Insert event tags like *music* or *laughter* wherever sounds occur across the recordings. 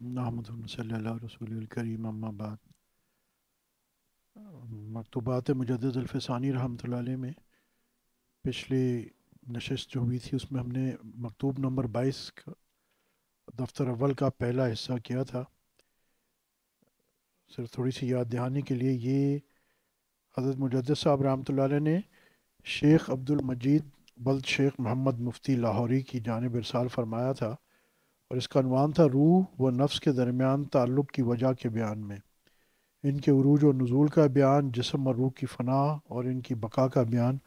अम्माबाद मकतूबात मुजदानी रहमत में पिछली नशस्त जो हुई थी उसमें हमने मकतूब नंबर बाईस का दफ्तर अव्वल का पहला हिस्सा किया था सिर्फ थोड़ी सी याद दहानी के लिए ये हज़रत मुजद साहब रहमत ने शेख अब्दुल मजीद बल्द शेख मोहम्मद मुफ्ती लाहौरी की जानब इरसाल फरमाया था और इसका अनवान था रूह व नफ्स के दरमियान ताल्लुक़ की वजह के बयान में इनके अरूज और नज़ूल का बयान जिसम और रूह की फ़ना और इनकी बका का बयान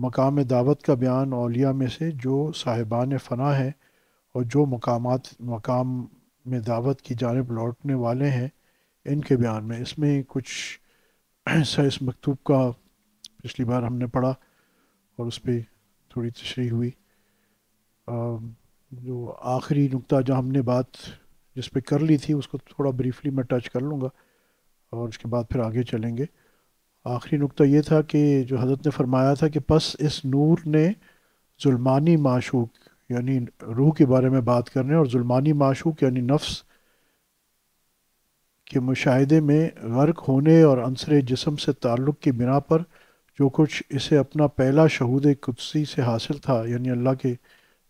मकाम दावत का बयान अलिया में से जो साहिबान फ़ना है और जो मकाम मकाम में दावत की जानब लौटने वाले हैं इनके बयान में इसमें कुछ ऐसा *clears throat* इस मकतूब का पिछली बार हमने पढ़ा और उस पर थोड़ी तशरी हुई जो आखिरी नुकता जो हमने बात जिस पर कर ली थी उसको थोड़ा ब्रीफली मैं टच कर लूँगा और उसके बाद फिर आगे चलेंगे आखिरी नुकता ये था कि जो हज़रत ने फरमाया था कि बस इस नूर ने जुल्मानी माशूक यानी रूह के बारे में बात करने और जुल्मानी माशूक यानी नफ्स के मुशाहदे में गर्क होने और अनसर जिसम से ताल्लुक़ की बिना पर जो कुछ इसे अपना पहला शहूद कुदसी से हासिल था यानी अल्लाह के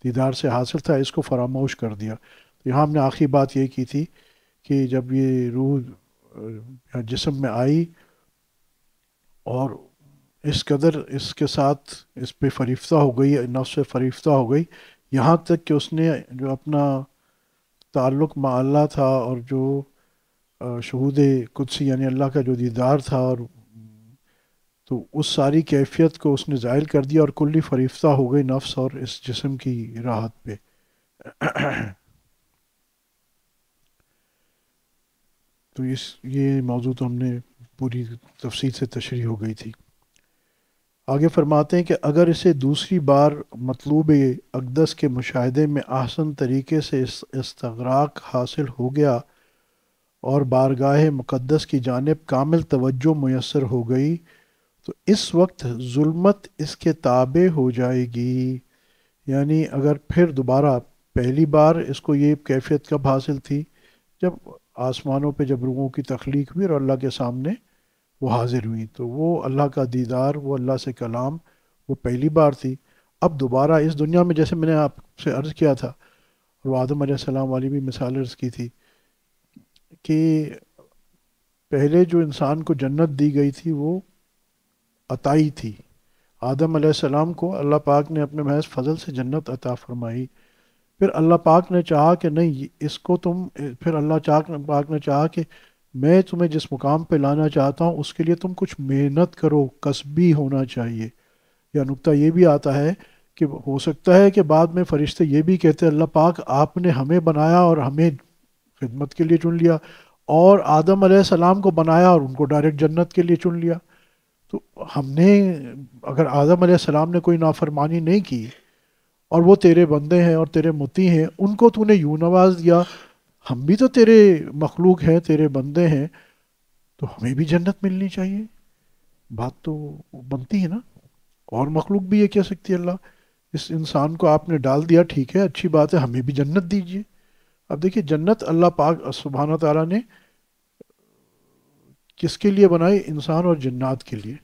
दीदार से हासिल था इसको फरामोश कर दिया तो यहाँ हमने आखिरी बात ये की थी कि जब ये रूह जिसम में आई और इस कदर इसके साथ इस पे फरीफ्ता हो गई नफ्स फरीफ्ता हो गई यहाँ तक कि उसने जो अपना ताल्लुक माल्ला था और जो शहूद कुदसी यानी अल्लाह का जो दीदार था और तो उस सारी कैफियत को उसने ज़ाहिर कर दिया और कुल्ली फरीफ्ता हो गई नफ्स और इस जिसम की राहत पे *clears throat* तो इस ये मौजू तो हमने पूरी तफसील से तशरी हो गई थी आगे फरमाते हैं कि अगर इसे दूसरी बार मतलूब अकदस के मुशाहदे में आसन तरीके से इस इसतराक हासिल हो गया और बारगाह मुक़दस की जानब कामिल तवज्जो मैसर हो गई तो इस वक्त जुल्मत इसके ताबे हो जाएगी यानी अगर फिर दोबारा पहली बार इसको ये कैफियत कब हासिल थी जब आसमानों पे जब रूहों की तख्लीक हुई और अल्लाह के सामने वो हाजिर हुई तो वो अल्लाह का दीदार वो अल्लाह से कलाम वो पहली बार थी अब दोबारा इस दुनिया में जैसे मैंने आपसे अर्ज़ किया था और आदम सलाम वाली भी मिसाल अर्ज़ की थी कि पहले जो इंसान को जन्नत दी गई थी वो अताई थी आदम सलाम को अल्लाह पाक ने अपने महज फजल से जन्नत अता फरमाई फिर अल्लाह पाक ने चाहा कि नहीं इसको तुम फिर अल्लाह चाक पाक ने चाहा कि मैं तुम्हें जिस मुकाम पे लाना चाहता हूँ उसके लिए तुम कुछ मेहनत करो कसबी होना चाहिए या नुकता ये भी आता है कि हो सकता है कि बाद में फ़रिश्ते ये भी कहते हैं अल्लाह पाक आपने हमें बनाया और हमें खिदमत के लिए चुन लिया और आदम सलाम को बनाया और उनको डायरेक्ट जन्नत के लिए चुन लिया तो हमने अगर आज़म सलाम ने कोई नाफरमानी नहीं की और वो तेरे बंदे हैं और तेरे मोती हैं उनको तूने यूँ नवाज दिया हम भी तो तेरे मखलूक हैं तेरे बंदे हैं तो हमें भी जन्नत मिलनी चाहिए बात तो बनती है ना और मखलूक भी ये कह सकती है अल्लाह इस इंसान को आपने डाल दिया ठीक है अच्छी बात है हमें भी जन्नत दीजिए अब देखिए जन्नत अल्लाह पाक सुबहाना तारा ने किसके लिए बनाई इंसान और जन्नात के लिए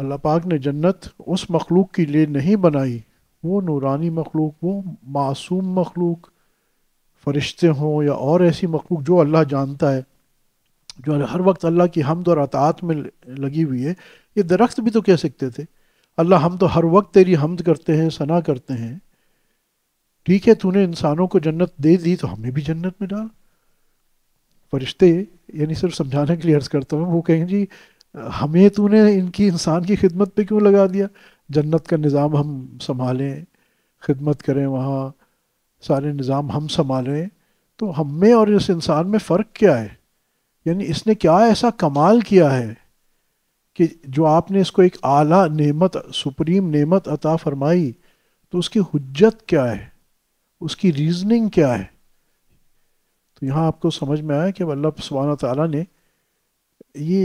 अल्लाह पाक ने जन्नत उस मखलूक के लिए नहीं बनाई वो नूरानी मखलूक वो मासूम मखलूक फरिश्ते हों या और ऐसी मखलूक जो अल्लाह जानता है जो हर वक्त अल्लाह की हमद और अतात में लगी हुई है ये दरख्त भी तो कह सकते थे अल्लाह हम तो हर वक्त तेरी हमद करते हैं सना करते हैं ठीक है तूने इंसानों को जन्नत दे दी तो हमें भी जन्नत में डाल फरिश्ते यानी सिर्फ समझाने के लिए अर्ज़ करता हूँ वो कहें जी हमें तूने इनकी इंसान की खिदमत पे क्यों लगा दिया जन्नत का निज़ाम हम संभालें खिदमत करें वहाँ सारे निज़ाम हम संभालें तो हम में और इस इंसान में फ़र्क क्या है यानी इसने क्या ऐसा कमाल किया है कि जो आपने इसको एक आला नेमत सुप्रीम नेमत अता फरमाई तो उसकी हजत क्या है उसकी रीजनिंग क्या है तो यहाँ आपको समझ में आया कि अल्लाह सुबहाना तला ने ये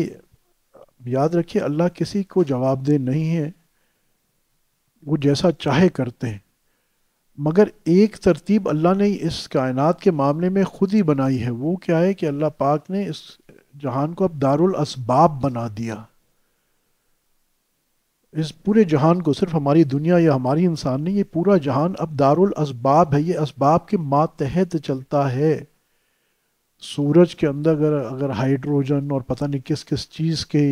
याद रखिए अल्लाह किसी को जवाबदेह नहीं है वो जैसा चाहे करते हैं मगर एक तरतीब अल्लाह ने इस कायनात के मामले में खुद ही बनाई है वो क्या है कि अल्लाह पाक ने इस जहान को अब दारुल असबाब बना दिया इस पूरे जहान को सिर्फ हमारी दुनिया या हमारी इंसान नहीं ये पूरा जहान अब दारुल असबाब है ये असबाब के मातहत चलता है सूरज के अंदर अगर अगर हाइड्रोजन और पता नहीं किस किस चीज़ के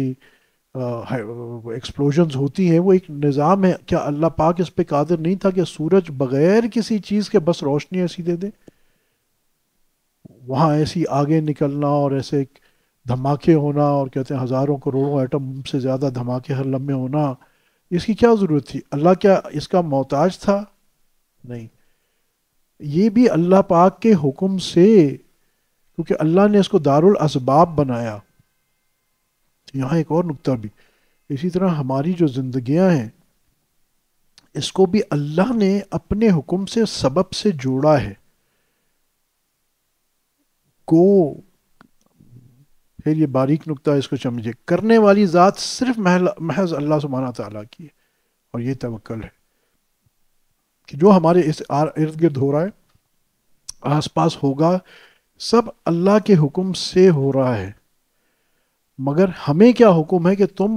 एक्सप्लोजन होती हैं वो एक निज़ाम है क्या अल्लाह पाक इस पे कादिर नहीं था कि सूरज बग़ैर किसी चीज़ के बस रोशनी ऐसी दे दे वहाँ ऐसी आगे निकलना और ऐसे धमाके होना और कहते हैं हज़ारों करोड़ों एटम से ज़्यादा धमाके हर लम्हे होना इसकी क्या ज़रूरत थी अल्लाह क्या इसका मोहताज था नहीं ये भी अल्लाह पाक के हुक्म से क्योंकि अल्लाह ने इसको दारुल असबाब बनाया तो यहाँ एक और नुकता भी इसी तरह हमारी जो जिंदगियाँ हैं इसको भी अल्लाह ने अपने हुक्म से सबब से जोड़ा है को फिर ये बारीक नुकता इसको समझिए करने वाली ज़ात सिर्फ महज अल्लाह सुबहाना तला की है और ये तवक्ल है कि जो हमारे इस इर्द गिर्द हो रहा है आसपास होगा सब अल्लाह के हुक्म से हो रहा है मगर हमें क्या हुक्म है कि तुम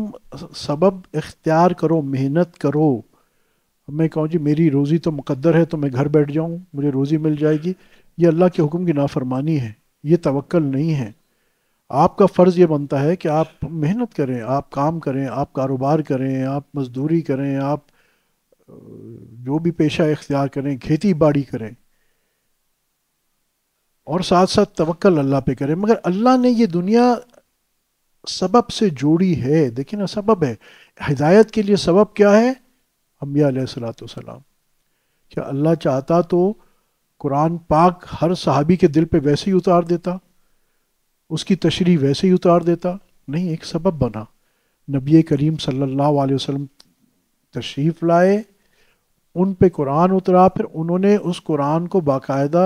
सबब इख्तियार करो मेहनत करो मैं कहूँ जी मेरी रोज़ी तो मुकद्दर है तो मैं घर बैठ जाऊँ मुझे रोज़ी मिल जाएगी ये अल्लाह के हुक्म की नाफरमानी है ये तवक्ल नहीं है आपका फ़र्ज़ ये बनता है कि आप मेहनत करें आप काम करें आप कारोबार करें आप मजदूरी करें आप जो भी पेशा इख्तियार करें खेती बाड़ी करें और साथ साथ तवक्ल अल्लाह पे करें मगर अल्लाह ने ये दुनिया सबब से जोड़ी है देखिए ना सबब है हिदायत के लिए सबब क्या है अम्बिया सलाम क्या अल्लाह चाहता तो कुरान पाक हर सहाबी के दिल पे वैसे ही उतार देता उसकी तशरी वैसे ही उतार देता नहीं एक सबब बना नबी करीम सल्लल्लाहु अलैहि वसल्लम तशरीफ़ लाए उन पे कुरान उतरा फिर उन्होंने उस कुरान को बाकायदा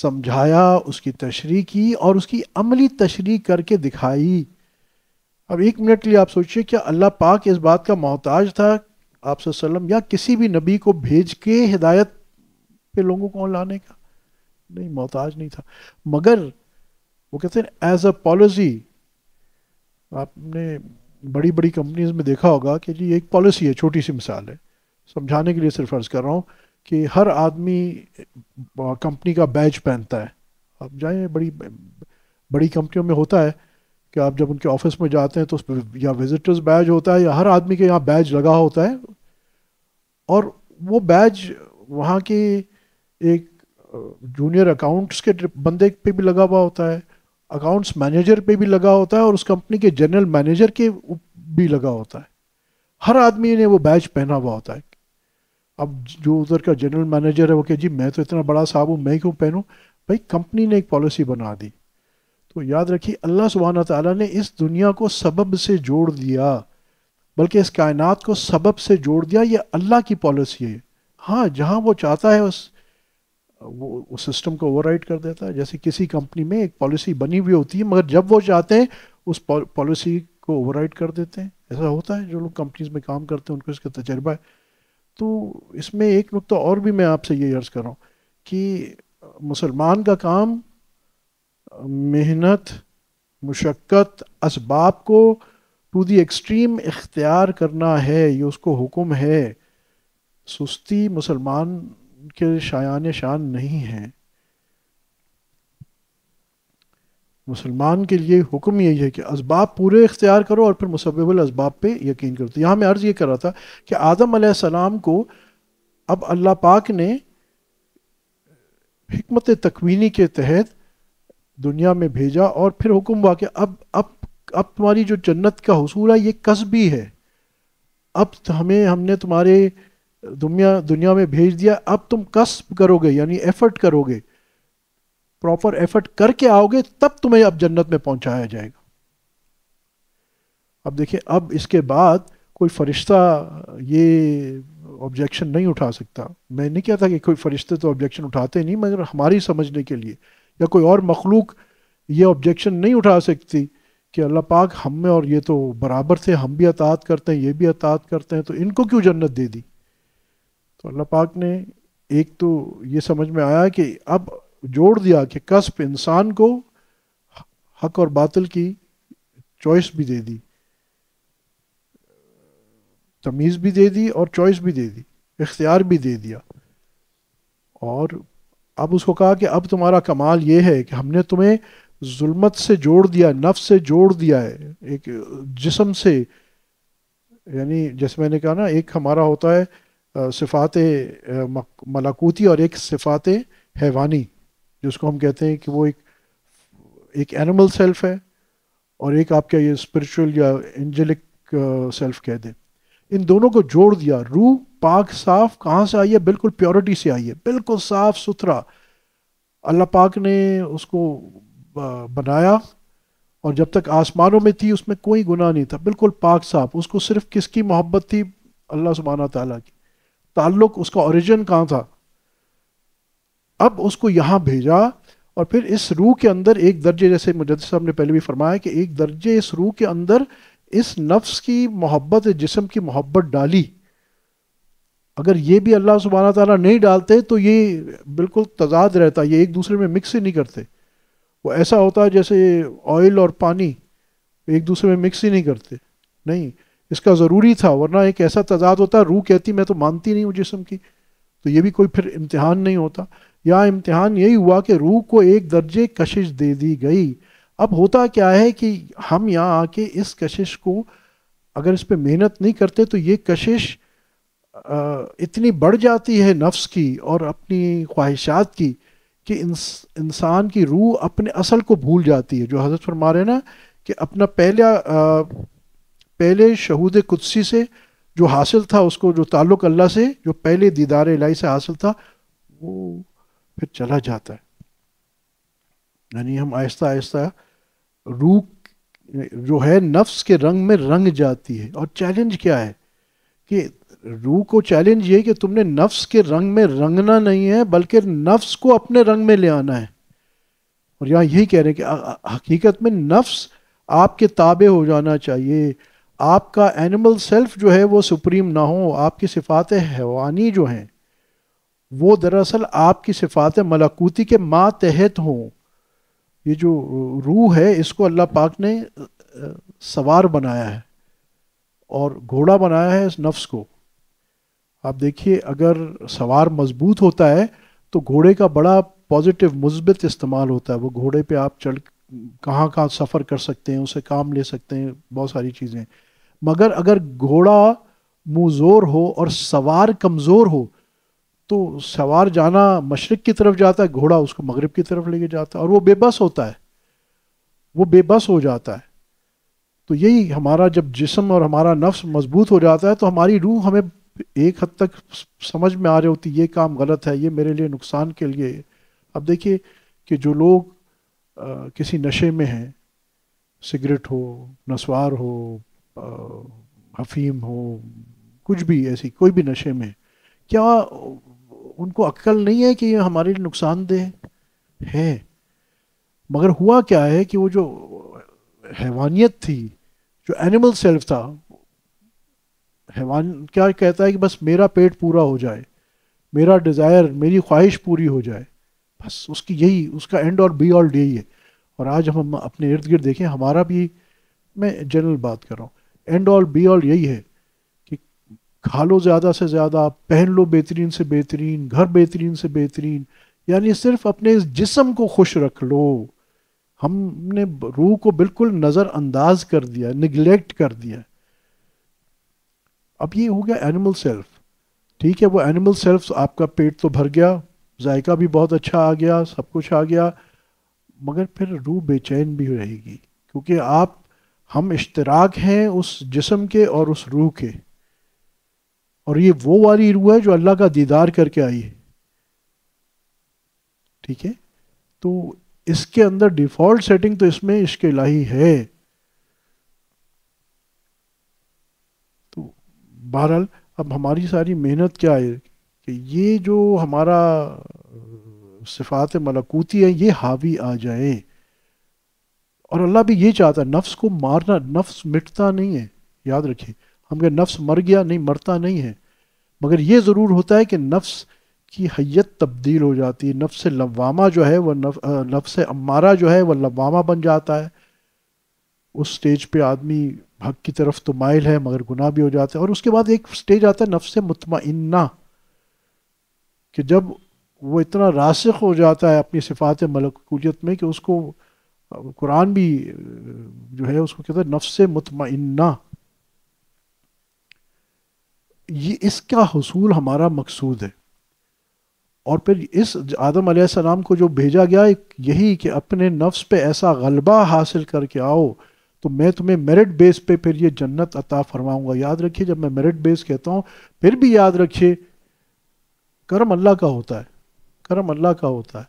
समझाया उसकी तशरी की और उसकी अमली तशरी करके दिखाई अब एक मिनट के लिए आप सोचिए क्या अल्लाह पाक इस बात का मोहताज था आप या किसी भी नबी को भेज के हिदायत पे लोगों को लाने का नहीं मोहताज नहीं था मगर वो कहते हैं एज अ पॉलिसी आपने बड़ी बड़ी कंपनीज में देखा होगा कि जी एक पॉलिसी है छोटी सी मिसाल है समझाने के लिए सिर्फ अर्ज़ कर रहा हूँ कि हर आदमी कंपनी का बैज पहनता है आप जाए बड़ी बड़ी कंपनियों में होता है कि आप जब उनके ऑफिस में जाते हैं तो उस या विजिटर्स बैज होता है या हर आदमी के यहाँ बैज लगा होता है और वो बैज वहाँ के एक जूनियर अकाउंट्स के बंदे पे भी लगा हुआ होता है अकाउंट्स मैनेजर पे भी लगा होता है और उस कंपनी के जनरल मैनेजर के भी लगा होता है हर आदमी ने वो बैज पहना हुआ होता है अब जो उधर का जनरल मैनेजर है वो कह जी मैं तो इतना बड़ा साहब हूँ मैं क्यों पहनूँ भाई कंपनी ने एक पॉलिसी बना दी तो याद रखिए अल्लाह सुबहाना तला ने इस दुनिया को सबब से जोड़ दिया बल्कि इस कायनात को सबब से जोड़ दिया ये अल्लाह की पॉलिसी है हाँ जहाँ वो चाहता है उस वो उस सिस्टम को ओवर कर देता है जैसे किसी कंपनी में एक पॉलिसी बनी हुई होती है मगर जब वो चाहते हैं उस पॉलिसी को ओवर कर देते हैं ऐसा होता है जो लोग कंपनीज में काम करते हैं उनको इसका तजर्बा है तो इसमें एक नुकता और भी मैं आपसे ये अर्ज़ कर रहा हूँ कि मुसलमान का काम मेहनत मुशक्क़त इसबाब को टू दी एक्सट्रीम इख्तियार करना है ये उसको हुक्म है सुस्ती मुसलमान के शायान शान नहीं है मुसलमान के लिए हुक्म यही है कि इसबाब पूरे इख्तियार करो और फिर मुसबल इसबाब पर यकीन करो तो यहाँ मैं अर्ज़ ये कर रहा था कि आदम आसमाम को अब अल्लाह पाक ने हमत तकवीनी के तहत दुनिया में भेजा और फिर हुक्म हुआ कि अब अब अब तुम्हारी जो जन्नत का हसूल है ये कस्बी है अब हमें हमने तुम्हारे दुनिया दुनिया में भेज दिया अब तुम कस्ब करोगे यानी एफर्ट करोगे प्रॉपर एफर्ट करके आओगे तब तुम्हें अब जन्नत में पहुंचाया जाएगा अब देखिए अब इसके बाद कोई फरिश्ता ये ऑब्जेक्शन नहीं उठा सकता मैंने क्या था कि कोई फरिश्ते तो ऑब्जेक्शन उठाते नहीं मगर हमारी समझने के लिए या कोई और मखलूक ये ऑब्जेक्शन नहीं उठा सकती कि अल्लाह पाक हम में और ये तो बराबर थे हम भी अतात करते हैं ये भी अतात करते हैं तो इनको क्यों जन्नत दे दी तो अल्लाह पाक ने एक तो ये समझ में आया कि अब जोड़ दिया कि कस्ब इंसान को हक और बातिल की चॉइस भी दे दी तमीज़ भी दे दी और चॉइस भी दे दी इख्तियार भी दे दिया और अब उसको कहा कि अब तुम्हारा कमाल ये है कि हमने तुम्हें जुल्मत से जोड़ दिया नफ से जोड़ दिया है एक जिसम से यानी जैसे मैंने कहा ना एक हमारा होता है सिफात मलाकूती और एक सिफात हैवानी जिसको हम कहते हैं कि वो एक एक एनिमल सेल्फ है और एक आप क्या ये स्पिरिचुअल या एंजेलिक सेल्फ uh, कह दें इन दोनों को जोड़ दिया रूह पाक साफ कहाँ से आई है बिल्कुल प्योरिटी से आई है बिल्कुल साफ सुथरा अल्लाह पाक ने उसको uh, बनाया और जब तक आसमानों में थी उसमें कोई गुनाह नहीं था बिल्कुल पाक साफ उसको सिर्फ किसकी मोहब्बत थी अल्लाह सुबहाना ताला की ताल्लुक उसका ओरिजिन कहाँ था अब उसको यहाँ भेजा और फिर इस रूह के अंदर एक दर्जे जैसे मुजद साहब ने पहले भी फरमाया कि एक दर्जे इस रूह के अंदर इस नफ्स की मोहब्बत जिसम की मोहब्बत डाली अगर ये भी अल्लाह सुबहाना तला नहीं डालते तो ये बिल्कुल तजाद रहता ये एक दूसरे में मिक्स ही नहीं करते वो ऐसा होता है जैसे ऑयल और पानी एक दूसरे में मिक्स ही नहीं करते नहीं इसका ज़रूरी था वरना एक ऐसा तजाद होता रूह कहती मैं तो मानती नहीं हूँ जिसम की तो ये भी कोई फिर इम्तहान नहीं होता या इम्तिहान यही हुआ कि रूह को एक दर्जे कशिश दे दी गई अब होता क्या है कि हम यहाँ आके इस कशिश को अगर इस पर मेहनत नहीं करते तो ये कशिश इतनी बढ़ जाती है नफ्स की और अपनी ख्वाहिशात की कि इंसान की रूह अपने असल को भूल जाती है जो हजरत फरमा रहे ना कि अपना पहला पहले शहूद कुदसी से जो हासिल था उसको जो ताल्लुक़ अल्लाह से जो पहले दीदार इलाही से हासिल था वो फिर चला जाता है यानी हम आहिस्ता आहिस्ता रूह जो है नफ्स के रंग में रंग जाती है और चैलेंज क्या है कि रूह को चैलेंज ये कि तुमने नफ्स के रंग में रंगना नहीं है बल्कि नफ्स को अपने रंग में ले आना है और यहाँ यही कह रहे हैं कि हकीकत में नफ्स आपके ताबे हो जाना चाहिए आपका एनिमल सेल्फ जो है वो सुप्रीम ना हो आपकी सिफात हैवानी जो हैं वो दरअसल आपकी सिफात मलाकूती के तहत हों ये जो रूह है इसको अल्लाह पाक ने सवार बनाया है और घोड़ा बनाया है इस नफ्स को आप देखिए अगर सवार मजबूत होता है तो घोड़े का बड़ा पॉजिटिव मुस्बित इस्तेमाल होता है वो घोड़े पे आप चढ़ कहाँ कहाँ सफ़र कर सकते हैं उसे काम ले सकते हैं बहुत सारी चीज़ें मगर अगर घोड़ा मुजोर हो और सवार कमज़ोर हो तो सवार जाना मशरक़ की तरफ जाता है घोड़ा उसको मगरब की तरफ लेके जाता है और वो बेबस होता है वो बेबस हो जाता है तो यही हमारा जब जिसम और हमारा नफ्स मजबूत हो जाता है तो हमारी रूह हमें एक हद तक समझ में आ रही होती ये काम गलत है ये मेरे लिए नुकसान के लिए अब देखिए कि जो लोग आ, किसी नशे में हैं सिगरेट हो नसवार हो आ, हफीम हो कुछ भी ऐसी कोई भी नशे में क्या उनको अक्कल नहीं है कि ये हमारे लिए नुकसानदेह है मगर हुआ क्या है कि वो जो हैवानियत थी जो एनिमल सेल्फ था हैवान क्या कहता है कि बस मेरा पेट पूरा हो जाए मेरा डिज़ायर मेरी ख्वाहिश पूरी हो जाए बस उसकी यही उसका एंड और बी ऑल डे है और आज हम अपने इर्द गिर्द देखें हमारा भी मैं जनरल बात कर रहा हूँ एंड ऑल बी ऑल यही है खा लो ज़्यादा से ज़्यादा पहन लो बेहतरीन से बेहतरीन घर बेहतरीन से बेहतरीन यानी सिर्फ अपने इस जिसम को खुश रख लो हमने रूह को बिल्कुल नज़रअंदाज कर दिया निगलेक्ट कर दिया अब ये हो गया एनिमल सेल्फ ठीक है वो एनिमल सेल्फ आपका पेट तो भर गया जायका भी बहुत अच्छा आ गया सब कुछ आ गया मगर फिर रूह बेचैन भी रहेगी क्योंकि आप हम इश्तराक हैं उस जिसम के और उस रूह के और ये वो वाली रूह है जो अल्लाह का दीदार करके आई है ठीक है तो इसके अंदर डिफ़ॉल्ट सेटिंग तो इसमें इश्क इलाही है तो बहरहाल अब हमारी सारी मेहनत क्या है कि ये जो हमारा सिफात मलकूती है ये हावी आ जाए और अल्लाह भी ये चाहता है नफ्स को मारना नफ्स मिटता नहीं है याद रखिए हम कहें नफ्स मर गया नहीं मरता नहीं है मगर ये ज़रूर होता है कि नफ्स की हैत तब्दील हो जाती है नफ्स लवामा जो है वह नफ्स अम्मारा जो है वह लवामा बन जाता है उस स्टेज पे आदमी हक की तरफ तो माइल है मगर गुनाह भी हो जाता है और उसके बाद एक स्टेज आता है नफ्स मतम कि जब वो इतना रासिक हो जाता है अपनी सिफात मलकूलियत में कि उसको कुरान भी जो है उसको कहता है नफ्स मतम ये इसका हसूल हमारा मकसूद है और फिर इस आदम सलाम को जो भेजा गया यही कि अपने नफ्स पे ऐसा गलबा हासिल करके आओ तो मैं तुम्हें मेरिट बेस पे फिर ये जन्नत अता फरमाऊंगा याद रखिए जब मैं मेरिट बेस कहता हूँ फिर भी याद रखिए करम अल्लाह का होता है करम अल्लाह का होता है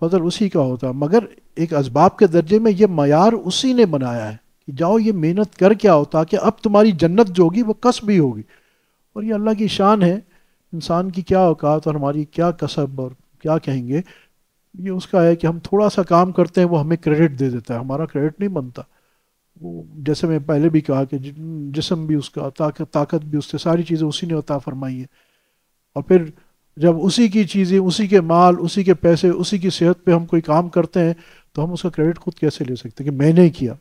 फजल उसी का होता है मगर एक इसबाब के दर्जे में ये मैार उसी ने बनाया है कि जाओ ये मेहनत करके आओ ताकि अब तुम्हारी जन्नत जो होगी वह कस भी होगी और ये अल्लाह की शान है इंसान की क्या औकात और हमारी क्या कसब और क्या कहेंगे ये उसका है कि हम थोड़ा सा काम करते हैं वो हमें क्रेडिट दे देता है हमारा क्रेडिट नहीं बनता वो जैसे मैं पहले भी कहा कि जिसम भी उसका ताकत ताकत भी उससे सारी चीज़ें उसी ने अता फरमाई है और फिर जब उसी की चीज़ें उसी के माल उसी के पैसे उसी की सेहत पे हम कोई काम करते हैं तो हम उसका क्रेडिट खुद कैसे ले सकते हैं कि मैंने किया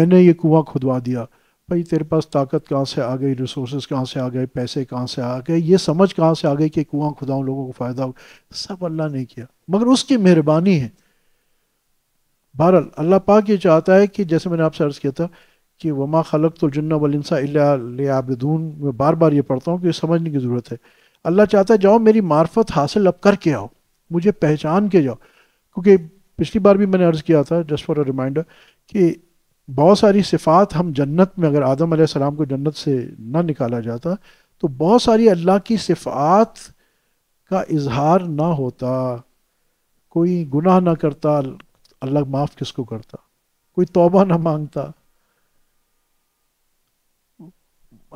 मैंने ये कुआं खुदवा दिया भाई तेरे पास ताकत कहाँ से आ गई रिसोर्स कहाँ से आ गए पैसे कहाँ से आ गए ये समझ कहाँ से आ गई कि कुआं खुदा उन लोगों को फ़ायदा हो सब अल्लाह ने किया मगर उसकी मेहरबानी है बहरहाल अल्लाह पाक ये चाहता है कि जैसे मैंने आपसे अर्ज़ किया था कि वमा खलक तो जन्ना वलिनसा इलाबदून मैं बार बार ये पढ़ता हूँ कि समझने की ज़रूरत है अल्लाह चाहता है जाओ मेरी मार्फत हासिल अब करके आओ मुझे पहचान के जाओ क्योंकि पिछली बार भी मैंने अर्ज़ किया था जस्ट फॉर अ रिमाइंडर कि बहुत सारी सिफ़ात हम जन्नत में अगर आदम सलाम को जन्नत से ना निकाला जाता तो बहुत सारी अल्लाह की सिफ़ात का इजहार ना होता कोई गुनाह ना करता अल्लाह माफ़ किसको करता कोई तौबा ना मांगता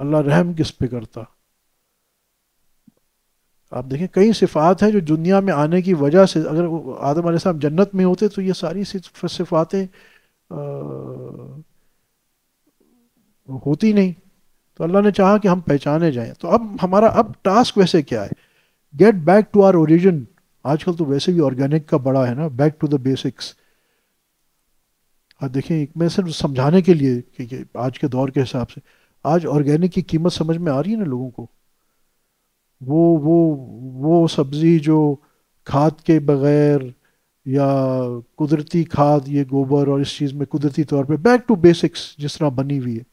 अल्लाह रहम किस पे करता आप देखें कई सिफ़ात हैं जो दुनिया में आने की वजह से अगर आदम सलाम जन्नत में होते तो ये सारी सिफ़ातें आ, होती नहीं तो अल्लाह ने चाहा कि हम पहचाने जाएं तो अब हमारा अब टास्क वैसे क्या है get back to our origin आजकल तो वैसे भी ऑर्गेनिक का बड़ा है ना बैक टू द बेसिक्स आप देखें मैं सिर्फ समझाने के लिए कि आज के दौर के हिसाब से आज ऑर्गेनिक की कीमत समझ में आ रही है ना लोगों को वो वो वो सब्ज़ी जो खाद के बगैर या कुदरती खाद ये गोबर और इस चीज़ में कुदरती तौर पे बैक टू बेसिक्स जिस तरह बनी हुई है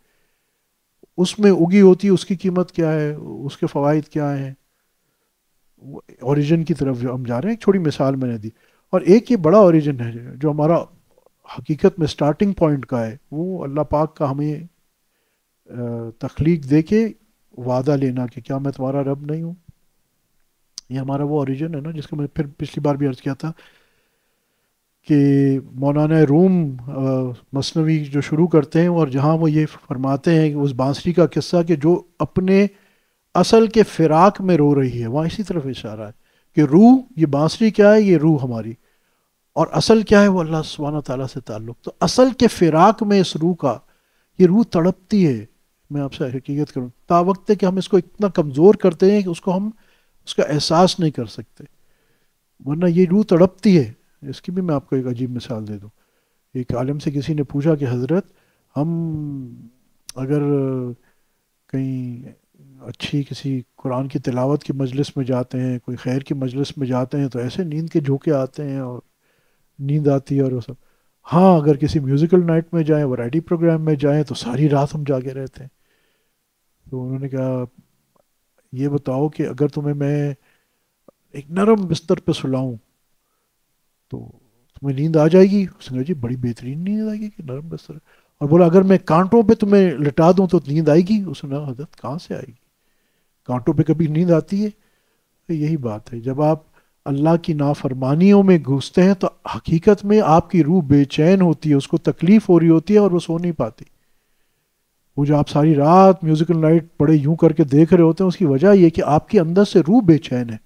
उसमें उगी होती है उसकी कीमत क्या है उसके फ़वाद क्या हैं ओरिजिन की तरफ जो हम जा रहे हैं एक छोटी मिसाल मैंने दी और एक ये बड़ा ओरिजिन है जो हमारा हकीकत में स्टार्टिंग पॉइंट का है वो अल्लाह पाक का हमें तख्लीक दे के वादा लेना कि क्या मैं तुम्हारा रब नहीं हूँ ये हमारा वो ओरिजिन है ना जिसका मैं फिर पिछली बार भी अर्ज़ किया था कि मौलाना रूम मसनवी जो शुरू करते हैं और जहाँ वो ये फरमाते हैं कि उस बांसुरी का किस्सा कि जो अपने असल के फिराक में रो रही है वहाँ इसी तरफ इशारा है कि रूह ये बांसरी क्या है ये रूह हमारी और असल क्या है वो अल्लाह सुबहाना ताली से ताल्लुक़ तो असल के फिराक में इस रूह का ये रूह तड़पती है मैं आपसे हकीकत करूँ ता वक्त है कि हम इसको इतना कमज़ोर करते हैं कि उसको हम उसका एहसास नहीं कर सकते वरना ये रूह तड़पती है इसकी भी मैं आपको एक अजीब मिसाल दे दूँ एक आलम से किसी ने पूछा कि हज़रत हम अगर कहीं अच्छी किसी कुरान की तिलावत की मजलिस में जाते हैं कोई खैर की मजलिस में जाते हैं तो ऐसे नींद के झोंके आते हैं और नींद आती है और वो सब हाँ अगर किसी म्यूज़िकल नाइट में जाएँ वैरायटी प्रोग्राम में जाएँ तो सारी रात हम जागे रहते हैं तो उन्होंने कहा ये बताओ कि अगर तुम्हें मैं एक नरम बिस्तर पर सुलाऊँ तो तुम्हें नींद आ जाएगी उसने कहा जी बड़ी बेहतरीन नींद आएगी कि नरम बस्तर और बोला अगर मैं कांटों पे तुम्हें लिटा दूं तो नींद आएगी उसने कहा हजरत कहाँ से आएगी कांटों पे कभी नींद आती है तो यही बात है जब आप अल्लाह की नाफरमानियों में घुसते हैं तो हकीकत में आपकी रूह बेचैन होती है उसको तकलीफ़ हो रही होती है और वो सो नहीं पाती वो जो आप सारी रात म्यूज़िकल नाइट पड़े यूं करके देख रहे होते हैं उसकी वजह यह कि आपके अंदर से रूह बेचैन है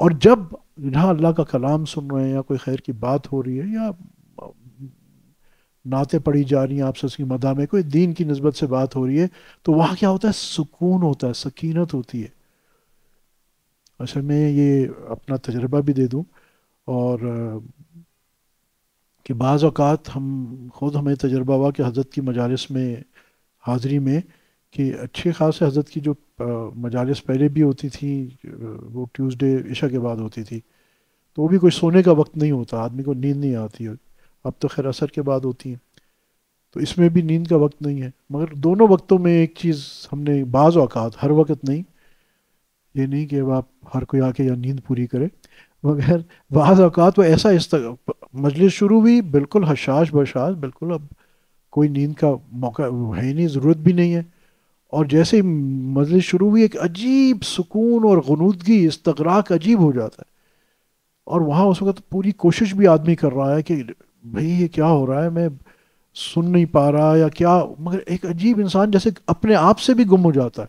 और जब जहाँ अल्लाह का कलाम सुन रहे हैं या कोई खैर की बात हो रही है या नाते पढ़ी जा रही हैं आप की मदा में कोई दीन की नस्बत से बात हो रही है तो वहाँ क्या होता है सुकून होता है सकीनत होती है अच्छा मैं ये अपना तजर्बा भी दे दूँ और कि बाज़ अवत हम खुद हमें तजर्बा हुआ कि हजरत की मजालस में हाज़री में कि अच्छे खास हजरत की जो मजालस पहले भी होती थी वो ट्यूसडे ईशा के बाद होती थी तो वो भी कोई सोने का वक्त नहीं होता आदमी को नींद नहीं आती अब तो खैर असर के बाद होती हैं तो इसमें भी नींद का वक्त नहीं है मगर दोनों वक्तों में एक चीज़ हमने बाज़ अवकात हर वक्त नहीं ये नहीं कि अब आप हर कोई आके या नींद पूरी करे मगर बाज़ अवत वो ऐसा इस मजलिस शुरू हुई बिल्कुल हशाश बशाश बिल्कुल अब कोई नींद का मौका है नहीं ज़रूरत भी नहीं है और जैसे ही मजलिस शुरू हुई एक अजीब सुकून और गनूदगी इस्तराक अजीब हो जाता है और वहाँ उस वक्त पूरी कोशिश भी आदमी कर रहा है कि भाई ये क्या हो रहा है मैं सुन नहीं पा रहा या क्या मगर एक अजीब इंसान जैसे अपने आप से भी गुम हो जाता है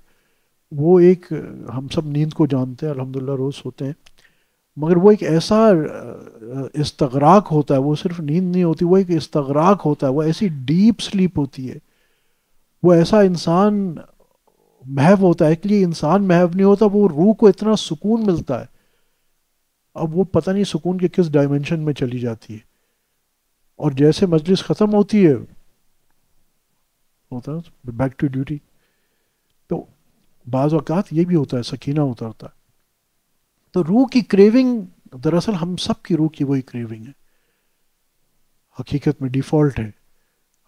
वो एक हम सब नींद को जानते हैं अल्हम्दुलिल्लाह रोज़ सोते हैं मगर वो एक ऐसा इस्तगराक होता है वो सिर्फ नींद नहीं होती वो एक इस्तगराक होता है वो ऐसी डीप स्लीप होती है वो ऐसा इंसान महव होता है इसलिए इंसान महव नहीं होता वो रूह को इतना सुकून मिलता है अब वो पता नहीं सुकून के किस डायमेंशन में चली जाती है और जैसे मजलिस ख़त्म होती है होता है बैक टू ड्यूटी तो बाज़ ये भी होता है सकीना उतरता है तो रूह की क्रेविंग दरअसल हम सब की रूह की वही क्रेविंग है हकीकत में डिफ़ॉल्ट है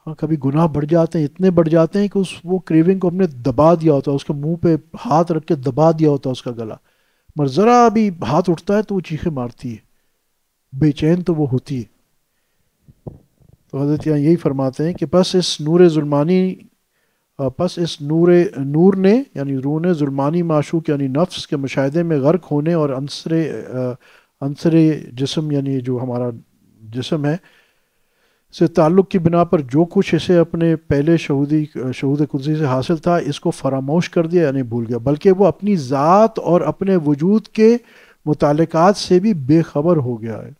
और हाँ, कभी गुनाह बढ़ जाते हैं इतने बढ़ जाते हैं कि उस वो क्रेविंग को हमने दबा दिया होता है उसके मुंह पे हाथ रख के दबा दिया होता है उसका गला मगर ज़रा अभी हाथ उठता है तो वो चीखें मारती है बेचैन तो वो होती है तो हजरत यहाँ यही फरमाते हैं कि बस इस नूर ज़ुल्मानी बस इस नूर नूर ने यानी रू ने ज़ुल्मानी माशूक यानी नफ्स के मुशाहे में गर्क होने और अनसरे अनसर जिसम यानी जो हमारा जिसम है से ताल्लुक़ की बिना पर जो कुछ इसे अपने पहले शहूदी शहूद कुदसी से हासिल था इसको फरामोश कर दिया यानी भूल गया बल्कि वो अपनी ज़ात और अपने वजूद के मुतालक़ात से भी बेखबर हो गया है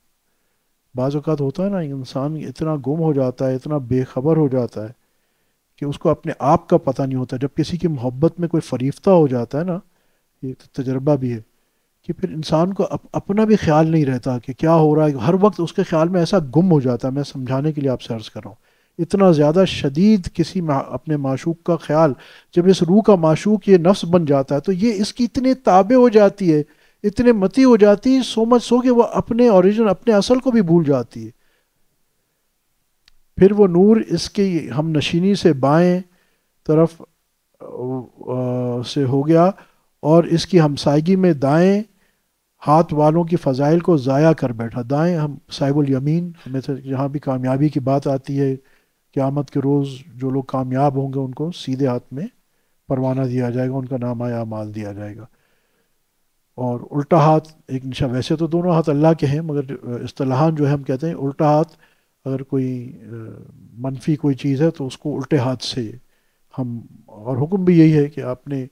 बाज़ अवत होता है ना इंसान इतना गुम हो जाता है इतना बेखबर हो जाता है कि उसको अपने आप का पता नहीं होता जब किसी की मोहब्बत में कोई फरीफ्ता हो जाता है ना ये तो तजर्बा भी है कि फिर इंसान को अप, अपना भी ख्याल नहीं रहता कि क्या हो रहा है हर वक्त उसके ख्याल में ऐसा गुम हो जाता है मैं समझाने के लिए आपसे अर्ज़ कर रहा हूँ इतना ज़्यादा शदीद किसी अपने माशूक का ख्याल जब इस रूह का माशूक ये नफ्स बन जाता है तो ये इसकी इतने ताबे हो जाती है इतने मती हो जाती है सो मच सो कि वह अपने औरिजन अपने असल को भी भूल जाती है फिर वह नूर इसके हम नशीनी से बाएँ तरफ आ, से हो गया और इसकी हमसायगी में दाएँ हाथ वालों की फ़जाइल को ज़ाया कर बैठा दाएँ हम साहिबुल यमीन हमें से जहाँ भी कामयाबी की बात आती है क़्यामत के रोज़ जो लोग कामयाब होंगे उनको सीधे हाथ में परवाना दिया जाएगा उनका नाम आया माल दिया जाएगा और उल्टा हाथ एक निशा वैसे तो दोनों हाथ अल्लाह के हैं मगर असलाहान जो है हम कहते हैं उल्टा हाथ अगर कोई मनफी कोई चीज़ है तो उसको उल्टे हाथ से हम और हुक्म भी यही है कि आपने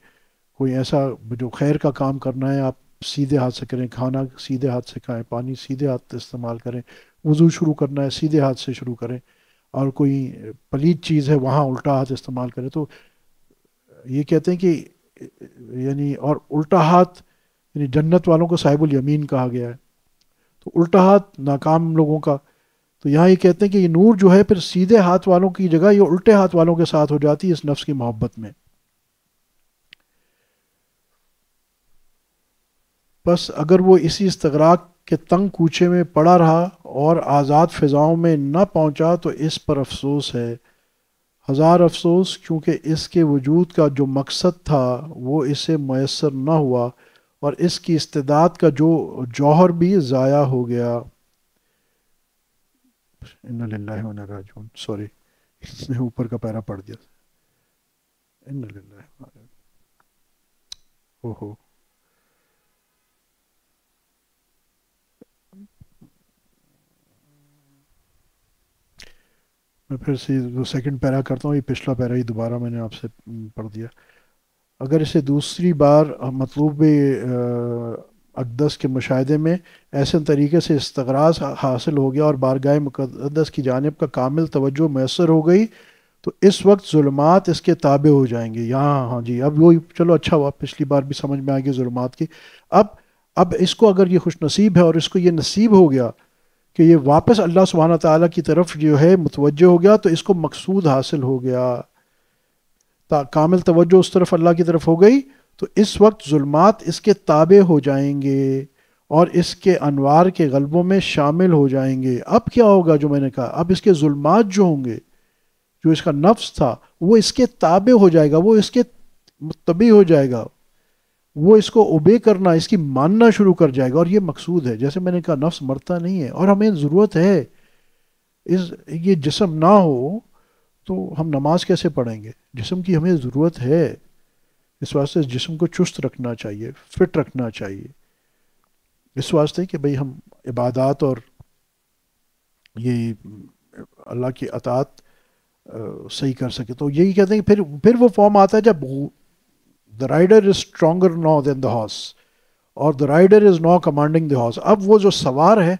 कोई ऐसा जो खैर का काम करना है आप सीधे हाथ से करें खाना सीधे हाथ से खाएं पानी सीधे हाथ इस्तेमाल करें वज़ू शुरू करना है सीधे हाथ से शुरू करें और कोई पलीद चीज़ है वहाँ उल्टा हाथ इस्तेमाल करें तो ये कहते हैं कि यानी और उल्टा हाथ यानी जन्नत वालों को साहिबुल यमीन कहा गया है तो उल्टा हाथ नाकाम लोगों का तो यहाँ ये कहते हैं कि ये नूर जो है फिर सीधे हाथ वालों की जगह ये उल्टे हाथ वालों के साथ हो जाती है इस नफ्स की मोहब्बत में बस अगर वो इसी इस्तराक के तंग कूचे में पड़ा रहा और आज़ाद फ़िज़ाओं में न पहुंचा तो इस पर अफसोस है हज़ार अफसोस क्योंकि इसके वजूद का जो मकसद था वो इसे मैसर न हुआ और इसकी इस्तेदाद का जो जौहर भी ज़ाया हो गया सॉरी इसने ऊपर का पैरा पड़ दिया ओहो मैं फिर से वो सेकंड पैरा करता हूँ ये पिछला पैरा ही दोबारा मैंने आपसे पढ़ दिया अगर इसे दूसरी बार मतलूब अकदस के मुशाहे में ऐसे तरीके से इसतराज हासिल हो गया और बारगाह मुकदस की जानब का कामिल तोज्जो मैसर हो गई तो इस वक्त जुलमात इसके ताबे हो जाएंगे यहाँ हाँ जी अब वो चलो अच्छा हुआ पिछली बार भी समझ में आ गया जुलमात की अब अब इसको अगर ये खुश नसीब है और इसको ये नसीब हो गया कि ये वापस अल्लाह सुबहाना ताली की तरफ जो है मुतवजह हो गया तो इसको मकसूद हासिल हो गया ता कामिल तवज्जो उस तरफ अल्लाह की तरफ हो गई तो इस वक्त जुल्मात इसके ताबे हो जाएंगे और इसके अनवार के गलबों में शामिल हो जाएंगे अब क्या होगा जो मैंने कहा अब इसके जुल्मात जो होंगे जो इसका नफ्स था वो इसके ताबे हो जाएगा वो इसके मुतबी हो जाएगा वो इसको ओबे करना इसकी मानना शुरू कर जाएगा और ये मकसूद है जैसे मैंने कहा नफ्स मरता नहीं है और हमें ज़रूरत है इस ये जिसम ना हो तो हम नमाज कैसे पढ़ेंगे जिसम की हमें ज़रूरत है इस वास्ते इस जिसम को चुस्त रखना चाहिए फिट रखना चाहिए इस वास्ते कि भाई हम इबादत और ये अल्लाह की अतात सही कर सके तो यही कहते हैं फिर फिर वो फॉर्म आता है जब the rider is stronger now than the horse और the rider is now commanding the horse अब वो जो सवार है